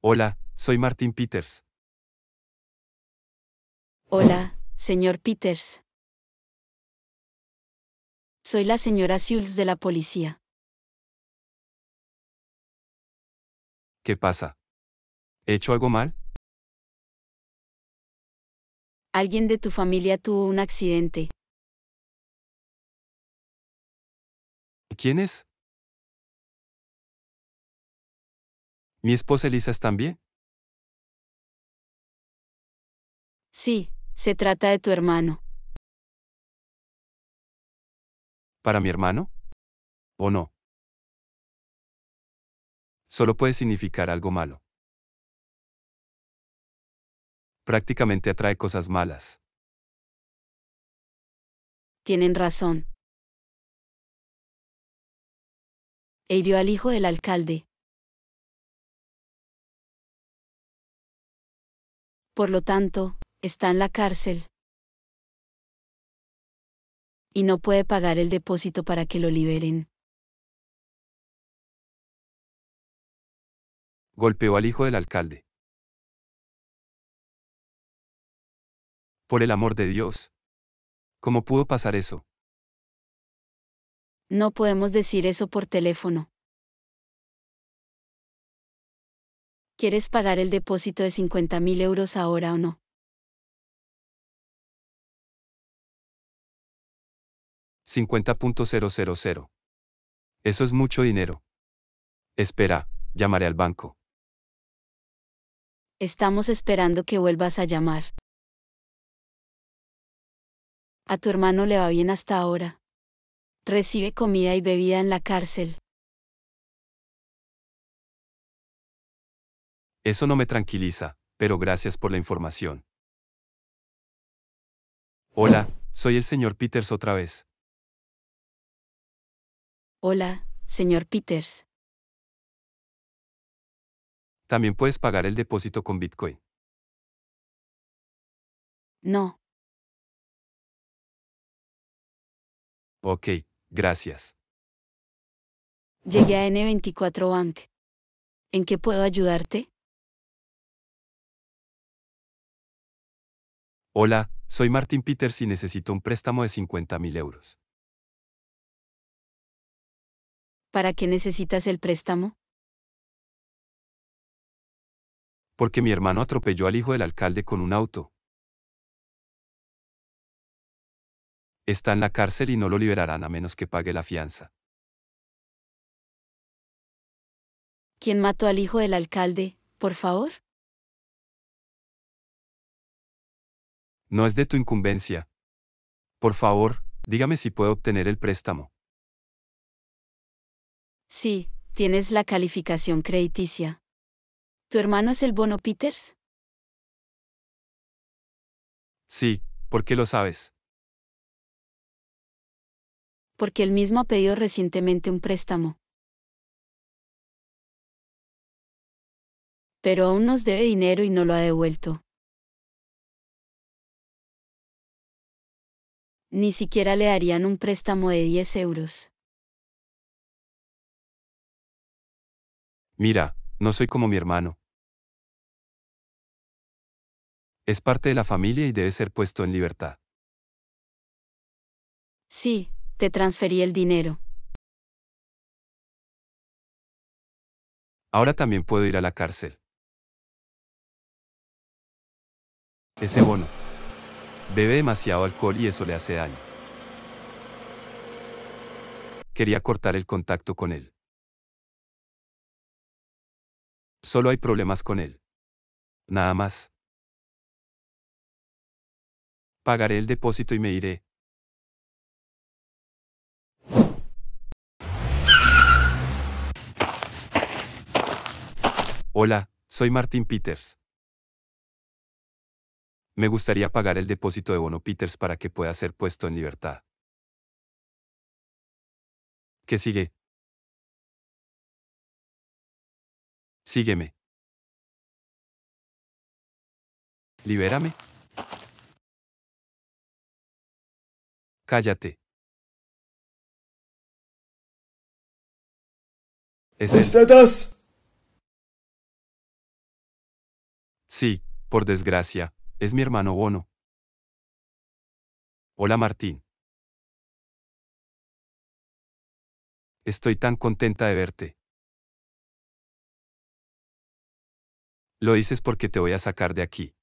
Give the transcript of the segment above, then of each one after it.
Hola, soy Martín Peters. Hola, señor Peters. Soy la señora Siuls de la policía. ¿Qué pasa? ¿He hecho algo mal? Alguien de tu familia tuvo un accidente. ¿Quién es? Mi esposa Elisa también? bien. Sí, se trata de tu hermano. ¿Para mi hermano? ¿O no? Solo puede significar algo malo. Prácticamente atrae cosas malas. Tienen razón. E hirió al hijo del alcalde, por lo tanto, está en la cárcel y no puede pagar el depósito para que lo liberen. Golpeó al hijo del alcalde. Por el amor de Dios. ¿Cómo pudo pasar eso? No podemos decir eso por teléfono. ¿quieres pagar el depósito de 50.000 euros ahora o no? $50.000. Eso es mucho dinero. Espera, llamaré al banco. Estamos esperando que vuelvas a llamar. A tu hermano le va bien hasta ahora. Recibe comida y bebida en la cárcel. Eso no me tranquiliza, pero gracias por la información. Hola, soy el señor Peters otra vez. Hola, señor Peters. También puedes pagar el depósito con Bitcoin. No. Ok, gracias. Llegué a N24 Bank. ¿En qué puedo ayudarte? Hola, soy Martin Peters y necesito un préstamo de 50.000 euros. ¿Para qué necesitas el préstamo? Porque mi hermano atropelló al hijo del alcalde con un auto. Está en la cárcel y no lo liberarán a menos que pague la fianza. ¿Quién mató al hijo del alcalde, por favor? No es de tu incumbencia. Por favor, dígame si puedo obtener el préstamo. Sí, tienes la calificación crediticia. ¿Tu hermano es el Bono Peters? Sí, ¿por qué lo sabes? Porque él mismo ha pedido recientemente un préstamo. Pero aún nos debe dinero y no lo ha devuelto. ni siquiera le darían un préstamo de 10 euros. Mira, no soy como mi hermano. Es parte de la familia y debe ser puesto en libertad. Sí, te transferí el dinero. Ahora también puedo ir a la cárcel. Ese bono. Bebe demasiado alcohol y eso le hace daño. Quería cortar el contacto con él. Solo hay problemas con él. Nada más. Pagaré el depósito y me iré. Hola, soy Martín Peters. Me gustaría pagar el depósito de Bono Peters para que pueda ser puesto en libertad. ¿Qué sigue? Sígueme. Libérame. Cállate. ¿Es dos? Sí, por desgracia, es mi hermano Bono. Hola Martín. Estoy tan contenta de verte. Lo dices porque te voy a sacar de aquí.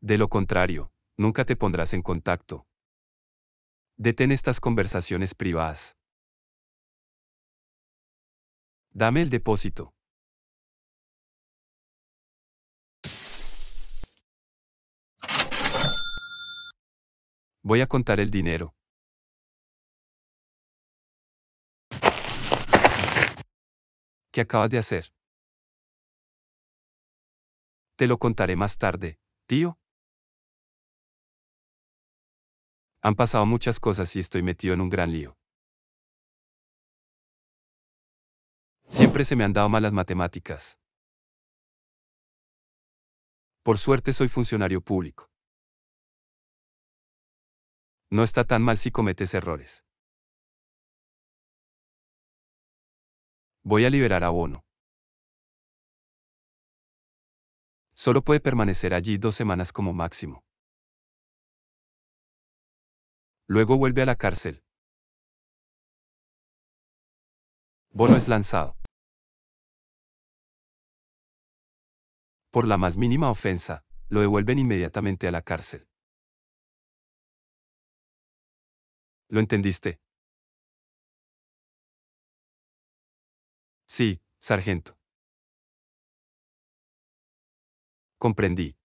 De lo contrario, nunca te pondrás en contacto. Detén estas conversaciones privadas. Dame el depósito. Voy a contar el dinero. ¿Qué acabas de hacer? Te lo contaré más tarde, tío. Han pasado muchas cosas y estoy metido en un gran lío. Siempre se me han dado malas matemáticas. Por suerte soy funcionario público no está tan mal si cometes errores. Voy a liberar a Bono. Solo puede permanecer allí dos semanas como máximo. Luego vuelve a la cárcel. Bono es lanzado. Por la más mínima ofensa, lo devuelven inmediatamente a la cárcel. ¿Lo entendiste? Sí, sargento. Comprendí.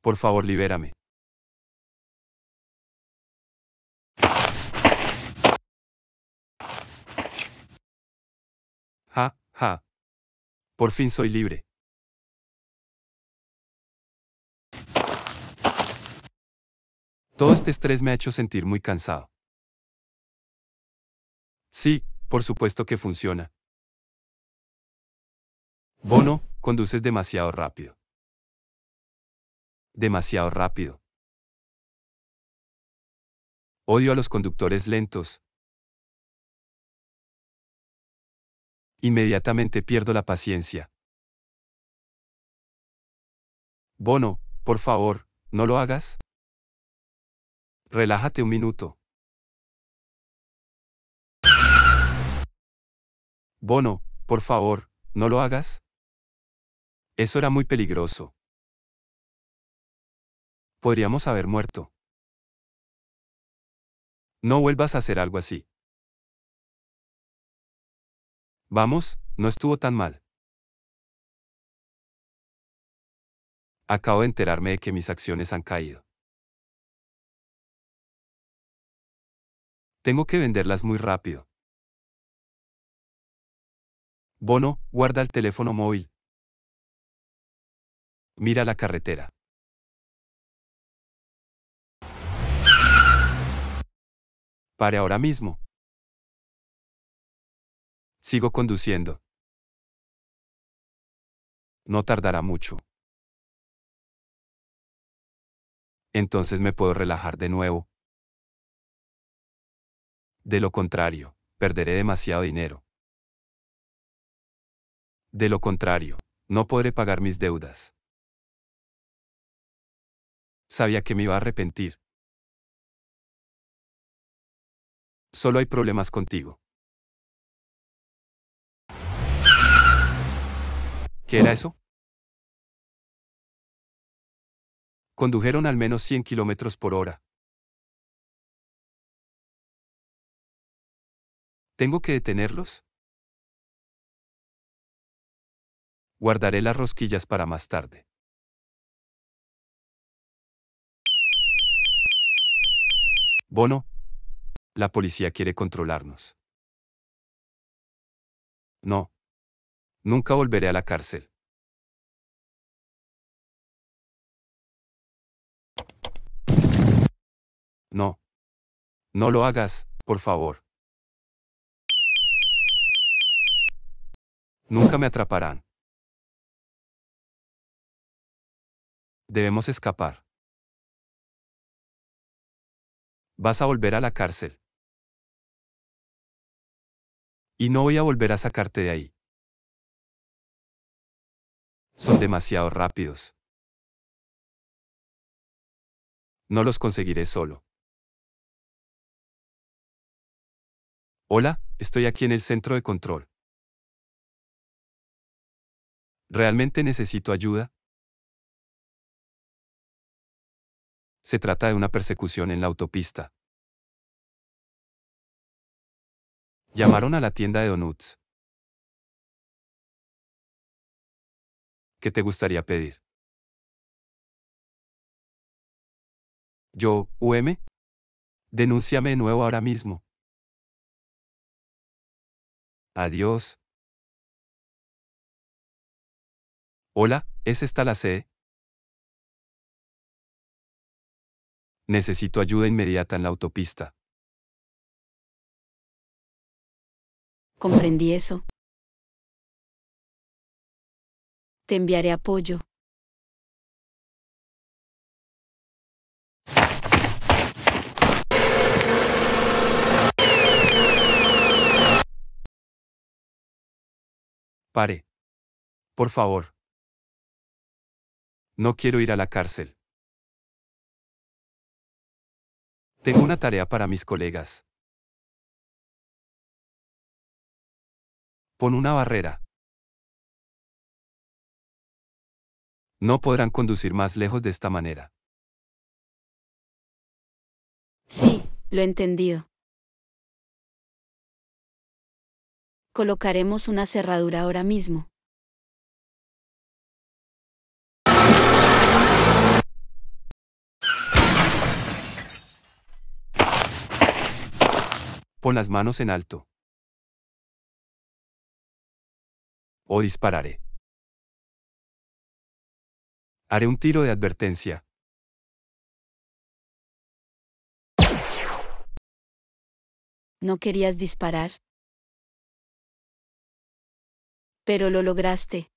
Por favor, libérame. Ja, ja. Por fin soy libre. Todo este estrés me ha hecho sentir muy cansado. Sí, por supuesto que funciona. Bono, conduces demasiado rápido. Demasiado rápido. Odio a los conductores lentos. Inmediatamente pierdo la paciencia. Bono, por favor, no lo hagas. Relájate un minuto. Bono, por favor, no lo hagas. Eso era muy peligroso. Podríamos haber muerto. No vuelvas a hacer algo así. Vamos, no estuvo tan mal. Acabo de enterarme de que mis acciones han caído. Tengo que venderlas muy rápido. Bono, guarda el teléfono móvil. Mira la carretera. Pare ahora mismo. Sigo conduciendo. No tardará mucho. Entonces me puedo relajar de nuevo. De lo contrario, perderé demasiado dinero. De lo contrario, no podré pagar mis deudas. Sabía que me iba a arrepentir. Solo hay problemas contigo. ¿Qué era eso? Condujeron al menos 100 kilómetros por hora, ¿Tengo que detenerlos? Guardaré las rosquillas para más tarde. Bono, la policía quiere controlarnos. No. Nunca volveré a la cárcel. No. No lo hagas, por favor. Nunca me atraparán. Debemos escapar. Vas a volver a la cárcel. Y no voy a volver a sacarte de ahí. Son demasiado rápidos. No los conseguiré solo. Hola, estoy aquí en el centro de control. ¿Realmente necesito ayuda? Se trata de una persecución en la autopista. Llamaron a la tienda de donuts. ¿Qué te gustaría pedir? Yo, UM. Denúnciame de nuevo ahora mismo. Adiós. Hola, ¿es esta la sede? Necesito ayuda inmediata en la autopista. Comprendí eso. Te enviaré apoyo. Pare. Por favor. No quiero ir a la cárcel. Tengo una tarea para mis colegas. Pon una barrera. No podrán conducir más lejos de esta manera. Sí, lo he entendido. Colocaremos una cerradura ahora mismo. pon las manos en alto. O dispararé. Haré un tiro de advertencia. ¿No querías disparar? Pero lo lograste.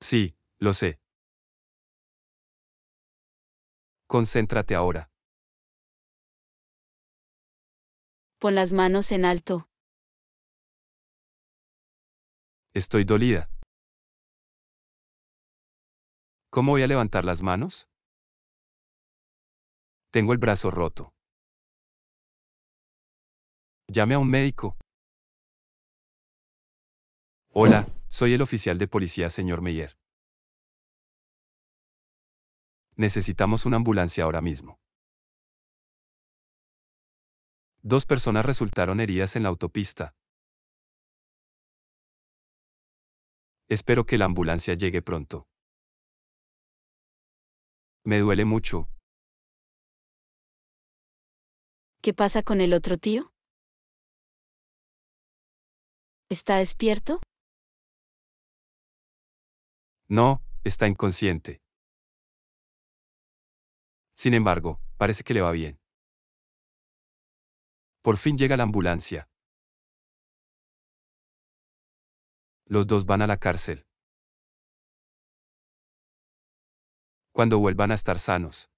Sí, lo sé. Concéntrate ahora. pon las manos en alto. Estoy dolida. ¿Cómo voy a levantar las manos? Tengo el brazo roto. Llame a un médico. Hola, soy el oficial de policía, señor Meyer. Necesitamos una ambulancia ahora mismo dos personas resultaron heridas en la autopista. Espero que la ambulancia llegue pronto. Me duele mucho. ¿Qué pasa con el otro tío? ¿Está despierto? No, está inconsciente. Sin embargo, parece que le va bien. Por fin llega la ambulancia. Los dos van a la cárcel. Cuando vuelvan a estar sanos.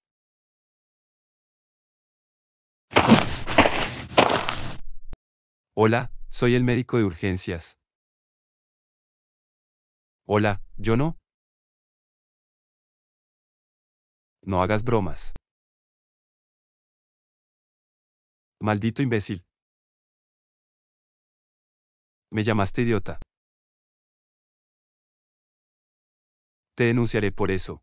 Hola, soy el médico de urgencias. Hola, yo no. No hagas bromas. Maldito imbécil. Me llamaste idiota. Te denunciaré por eso.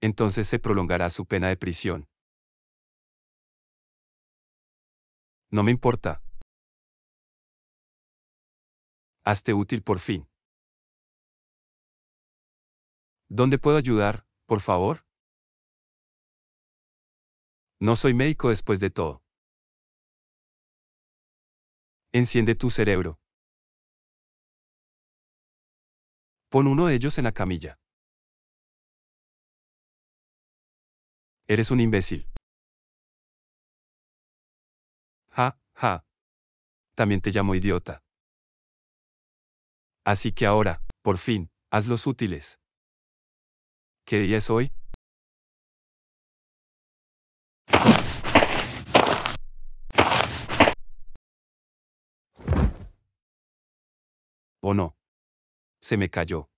Entonces se prolongará su pena de prisión. No me importa. Hazte útil por fin. ¿Dónde puedo ayudar, por favor? No soy médico después de todo. Enciende tu cerebro. Pon uno de ellos en la camilla. Eres un imbécil. Ja, ja. También te llamo idiota. Así que ahora, por fin, haz los útiles. ¿Qué día es hoy? ¿o no? Se me cayó.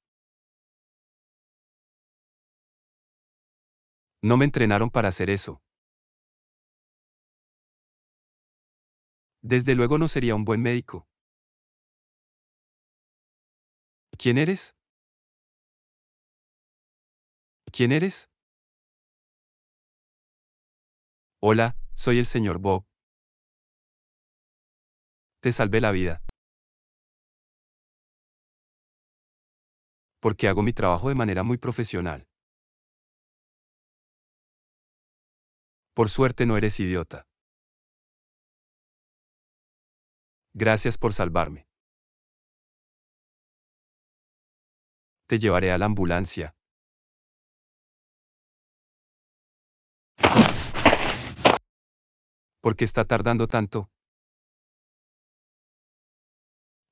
No me entrenaron para hacer eso. Desde luego no sería un buen médico. ¿Quién eres? ¿Quién eres? Hola, soy el señor Bob. Te salvé la vida. porque hago mi trabajo de manera muy profesional. Por suerte no eres idiota. Gracias por salvarme. Te llevaré a la ambulancia. ¿Por qué está tardando tanto?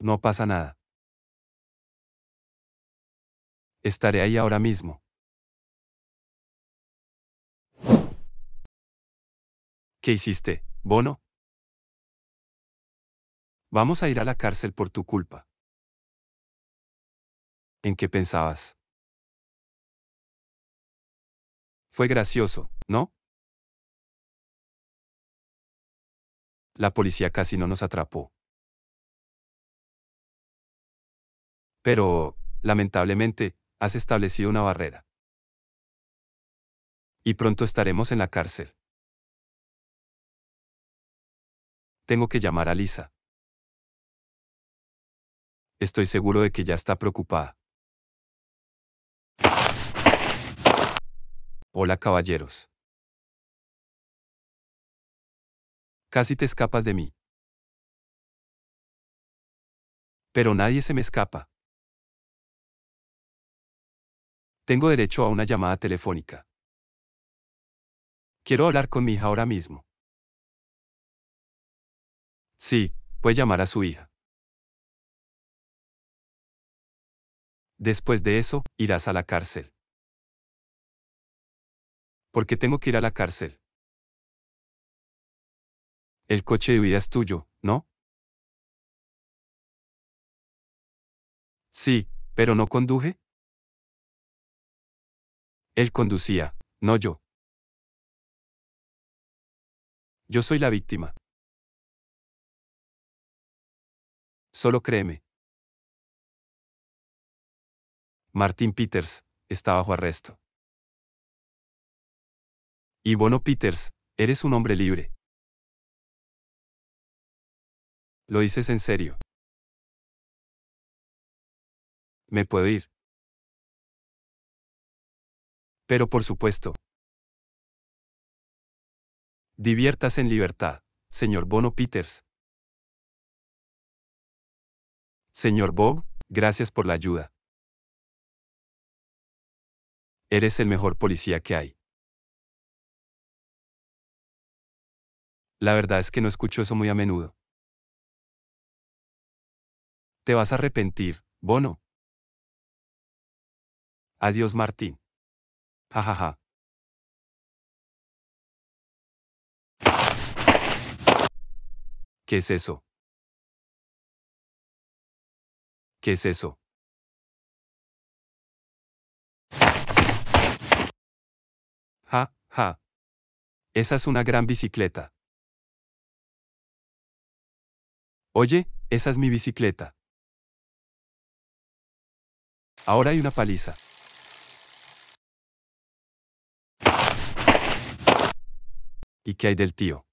No pasa nada. Estaré ahí ahora mismo. ¿Qué hiciste, Bono? Vamos a ir a la cárcel por tu culpa. ¿En qué pensabas? Fue gracioso, ¿no? La policía casi no nos atrapó. Pero, lamentablemente, has establecido una barrera. Y pronto estaremos en la cárcel. Tengo que llamar a Lisa. Estoy seguro de que ya está preocupada. Hola caballeros. Casi te escapas de mí. Pero nadie se me escapa. Tengo derecho a una llamada telefónica. Quiero hablar con mi hija ahora mismo. Sí, puede llamar a su hija. Después de eso, irás a la cárcel. ¿Por qué tengo que ir a la cárcel? El coche de huida es tuyo, ¿no? Sí, pero no conduje. Él conducía, no yo. Yo soy la víctima. Solo créeme. Martin Peters está bajo arresto. Y bueno Peters, eres un hombre libre. Lo dices en serio. Me puedo ir. Pero por supuesto. Diviertas en libertad, señor Bono Peters. Señor Bob, gracias por la ayuda. Eres el mejor policía que hay. La verdad es que no escucho eso muy a menudo. Te vas a arrepentir, Bono. Adiós, Martín. Jajaja. ¿Qué es eso? ¿Qué es eso? Ja, ja. Esa es una gran bicicleta. Oye, esa es mi bicicleta. Ahora hay una paliza. ¿Y qué hay del tío?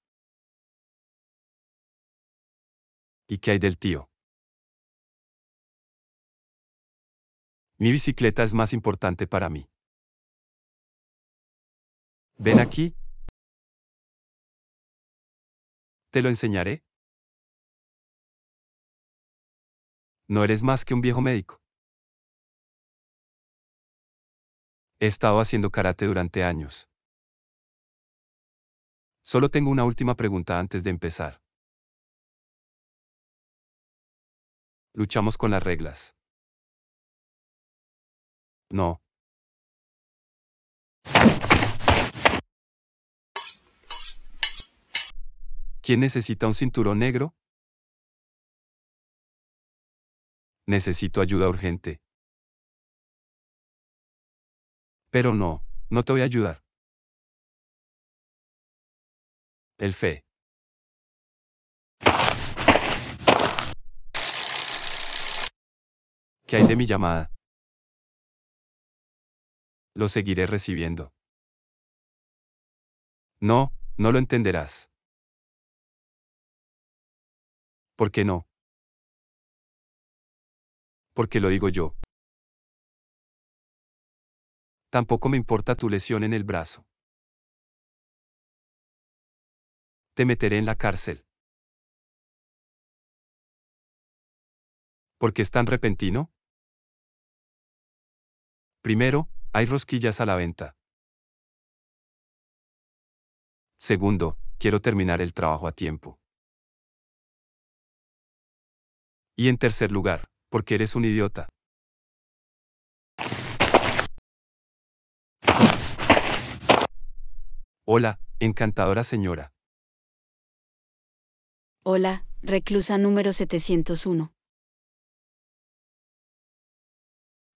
¿Y qué hay del tío? Mi bicicleta es más importante para mí. Ven aquí. Te lo enseñaré. No eres más que un viejo médico. He estado haciendo karate durante años. Solo tengo una última pregunta antes de empezar. Luchamos con las reglas. No. ¿Quién necesita un cinturón negro? Necesito ayuda urgente. Pero no, no te voy a ayudar. El Fe. ¿Qué hay de mi llamada? Lo seguiré recibiendo. No, no lo entenderás. ¿Por qué no? Porque lo digo yo. Tampoco me importa tu lesión en el brazo. te meteré en la cárcel. ¿Por qué es tan repentino? Primero, hay rosquillas a la venta. Segundo, quiero terminar el trabajo a tiempo. Y en tercer lugar, porque eres un idiota. Hola, encantadora señora. Hola, reclusa número 701.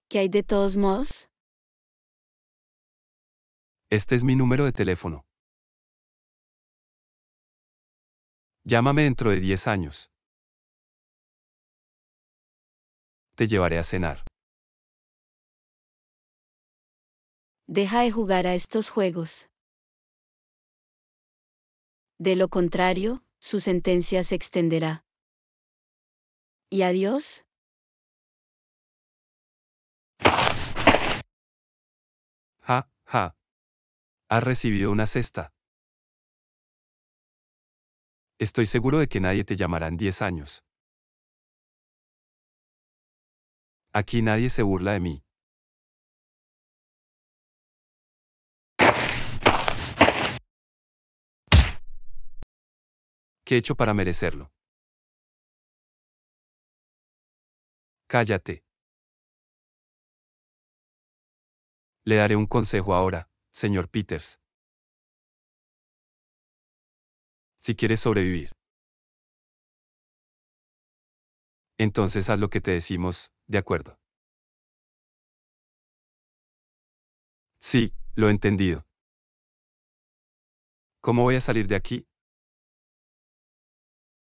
¿Qué hay de todos modos? Este es mi número de teléfono. Llámame dentro de 10 años. Te llevaré a cenar. Deja de jugar a estos juegos. De lo contrario, su sentencia se extenderá. ¿Y adiós? Ja, ja. Has recibido una cesta. Estoy seguro de que nadie te llamará en 10 años. Aquí nadie se burla de mí. que hecho para merecerlo. Cállate. Le daré un consejo ahora, señor Peters. Si quieres sobrevivir. Entonces haz lo que te decimos, ¿de acuerdo? Sí, lo he entendido. ¿Cómo voy a salir de aquí?